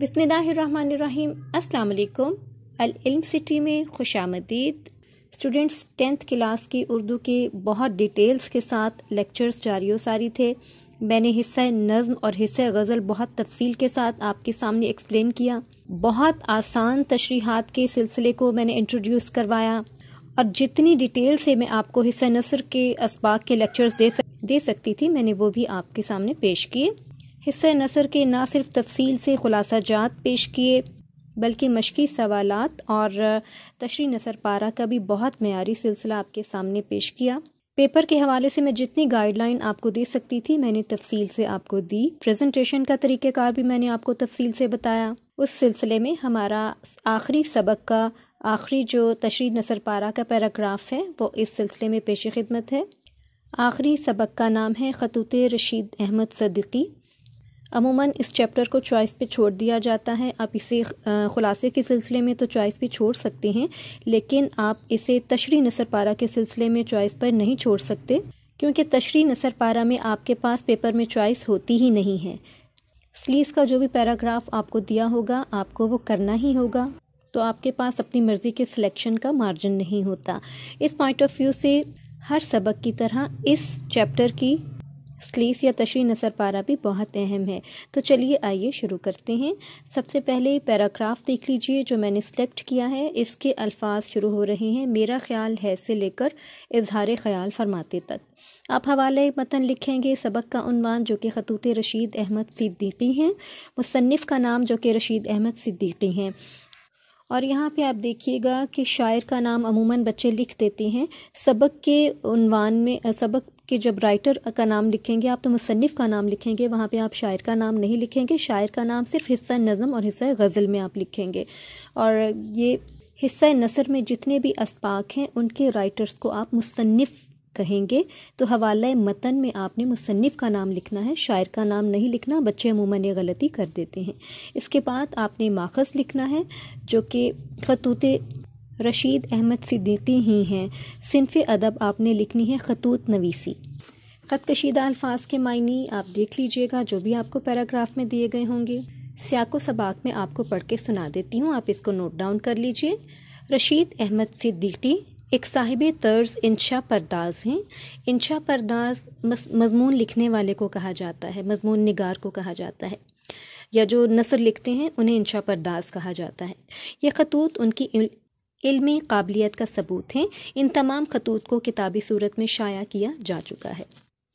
बिस्मिल्लाहिर्रहमानिर्रहीम अस्सलाम अल सिटी में खुश आमदीद स्टूडेंट्स टेंथ क्लास की उर्दू के बहुत डिटेल्स के साथ लेक्चर्स जारी सारी थे मैंने हिस्सा नज़म और हिस्सा गज़ल बहुत तफसील के साथ आपके सामने एक्सप्लेन किया बहुत आसान तशरीहत के सिलसिले को मैंने इंट्रोड्यूस करवाया और जितनी डिटेल से मैं आपको हिस्सा नसर के इसबाक के लेक्चर्स दे सक, दे सकती थी मैंने वो भी आपके सामने पेश किए हिस्से नसर के ना सिर्फ तफसील से खुलासा जात पेश किए बल्कि मशक़ी सवालत और तशरी नसर पारा का भी बहुत मैारी सिलसिला आपके सामने पेश किया पेपर के हवाले से मैं जितनी गाइडलाइन आपको दे सकती थी मैंने तफसील से आपको दी प्रेजेंटेशन का तरीक़ेकार भी मैंने आपको तफसील से बताया उस सिलसिले में हमारा आखिरी सबक का आखिरी जो तशरी नसर पारा का पैराग्राफ है वो इस सिलसिले में पेश खिदमत है आखिरी सबक का नाम है खतूत रशीद अहमद सदकी अमूमन इस चैप्टर को चॉइस पे छोड़ दिया जाता है आप इसे ख़ुलासे के सिलसिले में तो चॉइस पे छोड़ सकते हैं लेकिन आप इसे तशरी नसर पारा के सिलसिले में चॉइस पर नहीं छोड़ सकते क्योंकि तशरी नसर पारा में आपके पास पेपर में चॉइस होती ही नहीं है स्लीस का जो भी पैराग्राफ आपको दिया होगा आपको वो करना ही होगा तो आपके पास अपनी मर्ज़ी के सिलेक्शन का मार्जिन नहीं होता इस पॉइंट ऑफ व्यू से हर सबक की तरह इस चैप्टर की स्लीस या तशरी नसर पारा भी बहुत अहम है तो चलिए आइए शुरू करते हैं सबसे पहले पैराग्राफ देख लीजिए जो मैंने सेलेक्ट किया है इसके अल्फाज शुरू हो रहे हैं मेरा ख्याल है से लेकर इजहार ख्याल फरमाते तक आप हवाले मतन लिखेंगे सबक का उनवान जो कि खतूत रशीद अहमद सिद्दीकी हैं मुसनफ़ का नाम जो कि रशीद अहमद सिद्दीकी हैं और यहाँ पे आप देखिएगा कि शायर का नाम अमूमन बच्चे लिख देते हैं सबक के उनवान में सबक कि जब राइटर का नाम लिखेंगे आप तो मुसनफ़ का नाम लिखेंगे वहाँ पे आप शायर का नाम नहीं लिखेंगे शायर का नाम सिर्फ हिस्सा नज़म और हिस्सा गज़ल में आप लिखेंगे और ये हिस्सा नसर में जितने भी इस्पाक हैं उनके राइटर्स को आप मुसनफ़ कहेंगे तो हवाला मतन में आपने मुसनफ़ का नाम लिखना है शायर का नाम नहीं लिखना बच्चे अमूमन ये गलती कर देते हैं इसके बाद आपने माखज़ लिखना है जो कि खतूत रशीद अहमद सिद्दीकी ही हैं सिनफ अदब आपने लिखनी है खतूत नवीसी ख़त कशीदा अल्फाज के मायने आप देख लीजिएगा जो भी आपको पैराग्राफ में दिए गए होंगे सियाको सबाक में आपको पढ़ के सुना देती हूँ आप इसको नोट डाउन कर लीजिए रशीद अहमद सिद्दीकी एक साहिब तर्ज इंशा परदाज हैं इंशा परदाज मजमून लिखने वाले को कहा जाता है मजमून निगार को कहा जाता है या जो नसर लिखते हैं उन्हें इंशा परदाज कहा जाता है यह खतूत उनकी इल्मी काबिलियत का सबूत हैं इन तमाम खतूत को किताबी सूरत में शाया किया जा चुका है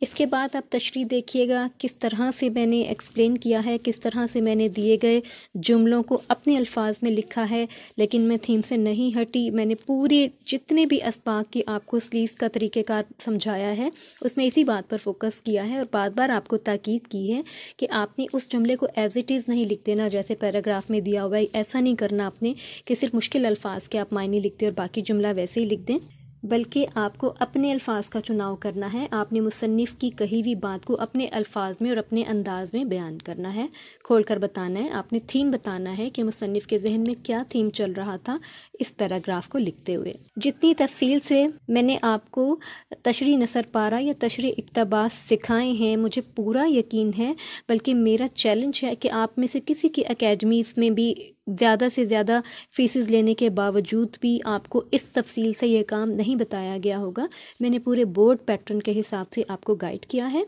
इसके बाद आप तशरी देखिएगा किस तरह से मैंने एक्सप्लेन किया है किस तरह से मैंने दिए गए जुमलों को अपने अल्फाज में लिखा है लेकिन मैं थीम से नहीं हटी मैंने पूरे जितने भी इस्पाक की आपको स्लीस का तरीक़ेकार समझाया है उसमें इसी बात पर फोकस किया है और बार बार आपको ताकीद की है कि आपने उस जुमले को एज इट इज़ नहीं लिख देना जैसे पैराग्राफ में दिया हुआ है ऐसा नहीं करना आपने कि सिर्फ मुश्किल अल्फाज के आप मायने लिखते और बाकी जुमला वैसे ही लिख दें बल्कि आपको अपने अल्फाज का चुनाव करना है आपने मुसनफ़ की कही हुई बात को अपने अल्फाज में और अपने अंदाज में बयान करना है खोल कर बताना है आपने थीम बताना है कि मुसनफ़ के जहन में क्या थीम चल रहा था इस पैराग्राफ को लिखते हुए जितनी तफसील से मैंने आपको तशरी नसर पारा या तशरी इकतबास सिखाए हैं मुझे पूरा यकीन है बल्कि मेरा चैलेंज है कि आप में से किसी की अकेडमीज़ में भी ज़्यादा से ज़्यादा फीसिस लेने के बावजूद भी आपको इस तफसील से ये काम नहीं बताया गया होगा मैंने पूरे बोर्ड पैटर्न के हिसाब से आपको गाइड किया है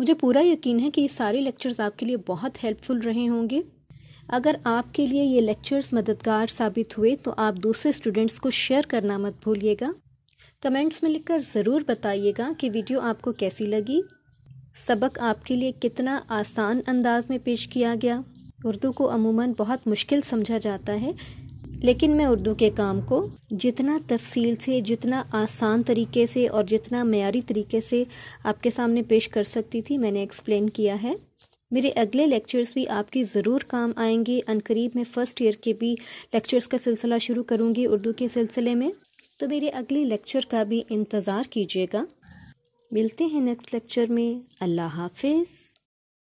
मुझे पूरा यकीन है कि ये सारे लेक्चर्स आपके लिए बहुत हेल्पफुल रहे होंगे अगर आपके लिए ये लेक्चर्स मददगार साबित हुए तो आप दूसरे स्टूडेंट्स को शेयर करना मत भूलिएगा कमेंट्स में लिखकर ज़रूर बताइएगा कि वीडियो आपको कैसी लगी सबक आपके लिए कितना आसान अंदाज में पेश किया गया उर्दू को अमूमन बहुत मुश्किल समझा जाता है लेकिन मैं उर्दू के काम को जितना तफसील से जितना आसान तरीके से और जितना मैारी तरीके से आपके सामने पेश कर सकती थी मैंने एक्सप्लेन किया है मेरे अगले लेक्चर्स भी आपके ज़रूर काम आएंगे अनकरीब मैं फ़र्स्ट ईयर के भी लेक्चर्स का सिलसिला शुरू करूँगी उर्दू के सिलसिले में तो मेरे अगले लेक्चर का भी इंतज़ार कीजिएगा मिलते हैं नेक्स्ट लेक्चर में अल्लाह हाफिज़